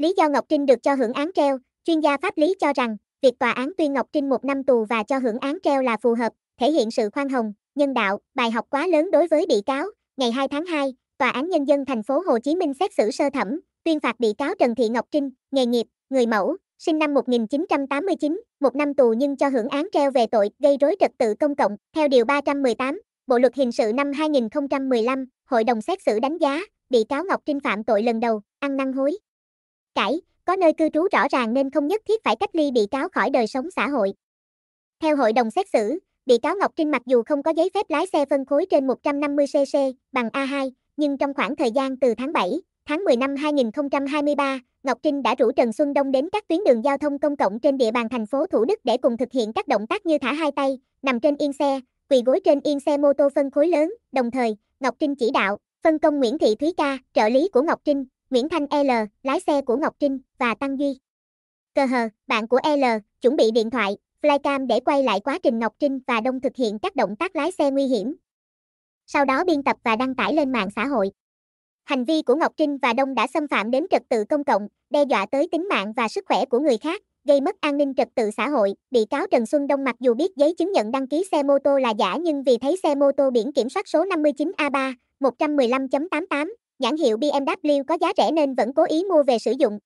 Lý do Ngọc Trinh được cho hưởng án treo, chuyên gia pháp lý cho rằng, việc tòa án tuyên Ngọc Trinh một năm tù và cho hưởng án treo là phù hợp, thể hiện sự khoan hồng, nhân đạo, bài học quá lớn đối với bị cáo. Ngày 2 tháng 2, Tòa án Nhân dân thành phố Hồ Chí Minh xét xử sơ thẩm, tuyên phạt bị cáo Trần Thị Ngọc Trinh, nghề nghiệp, người mẫu, sinh năm 1989, một năm tù nhưng cho hưởng án treo về tội gây rối trật tự công cộng, theo Điều 318, Bộ Luật Hình sự năm 2015, Hội đồng xét xử đánh giá, bị cáo Ngọc Trinh phạm tội lần đầu, ăn năn hối, cải có nơi cư trú rõ ràng nên không nhất thiết phải cách ly bị cáo khỏi đời sống xã hội. Theo hội đồng xét xử, bị cáo Ngọc Trinh mặc dù không có giấy phép lái xe phân khối trên 150cc bằng A2, nhưng trong khoảng thời gian từ tháng 7, tháng 10 năm 2023, Ngọc Trinh đã rủ Trần Xuân Đông đến các tuyến đường giao thông công cộng trên địa bàn thành phố Thủ Đức để cùng thực hiện các động tác như thả hai tay, nằm trên yên xe, quỳ gối trên yên xe mô tô phân khối lớn, đồng thời, Ngọc Trinh chỉ đạo, phân công Nguyễn Thị Thúy Ca, trợ lý của Ngọc Trinh, Nguyễn Thanh L, lái xe của Ngọc Trinh và Tăng Duy. Cờ hờ, bạn của L, chuẩn bị điện thoại, flycam để quay lại quá trình Ngọc Trinh và Đông thực hiện các động tác lái xe nguy hiểm. Sau đó biên tập và đăng tải lên mạng xã hội. Hành vi của Ngọc Trinh và Đông đã xâm phạm đến trật tự công cộng, đe dọa tới tính mạng và sức khỏe của người khác, gây mất an ninh trật tự xã hội. Bị cáo Trần Xuân Đông mặc dù biết giấy chứng nhận đăng ký xe mô tô là giả nhưng vì thấy xe mô tô biển kiểm soát số 59A3 115.88 nhãn hiệu BMW có giá rẻ nên vẫn cố ý mua về sử dụng.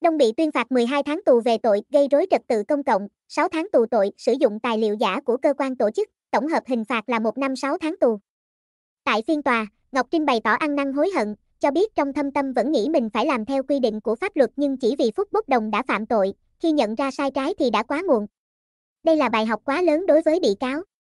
Đông bị tuyên phạt 12 tháng tù về tội gây rối trật tự công cộng, 6 tháng tù tội sử dụng tài liệu giả của cơ quan tổ chức, tổng hợp hình phạt là 1 năm 6 tháng tù. Tại phiên tòa, Ngọc Trinh bày tỏ ăn năn hối hận, cho biết trong thâm tâm vẫn nghĩ mình phải làm theo quy định của pháp luật nhưng chỉ vì phút Bốc Đồng đã phạm tội, khi nhận ra sai trái thì đã quá muộn. Đây là bài học quá lớn đối với bị cáo.